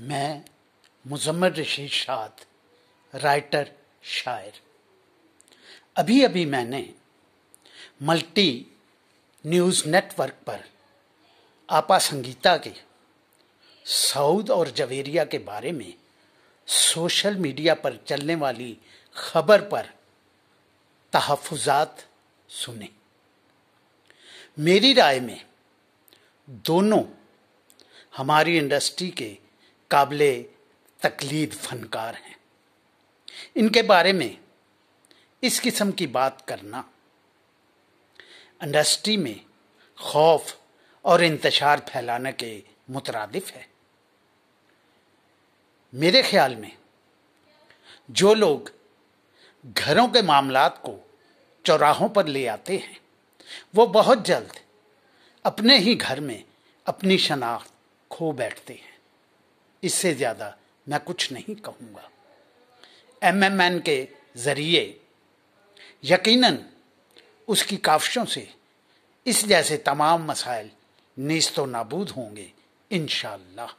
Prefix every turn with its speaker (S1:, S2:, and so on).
S1: मैं मुजम्मर रशीद शाद राइटर शायर अभी अभी मैंने मल्टी न्यूज़ नेटवर्क पर आपा संगीता के सऊद और जवेरिया के बारे में सोशल मीडिया पर चलने वाली खबर पर तहफात सुने मेरी राय में दोनों हमारी इंडस्ट्री के काबिल तकलीद फनकार हैं इनके बारे में इस किस्म की बात करना इंडस्ट्री में खौफ और इंतशार फैलाने के मुतरदफ है मेरे ख्याल में जो लोग घरों के मामलात को चौराहों पर ले आते हैं वो बहुत जल्द अपने ही घर में अपनी शनाख्त खो बैठते हैं इससे ज़्यादा मैं कुछ नहीं कहूँगा एन के ज़रिए यकीनन उसकी काविशों से इस जैसे तमाम मसाइल व नाबूद होंगे इन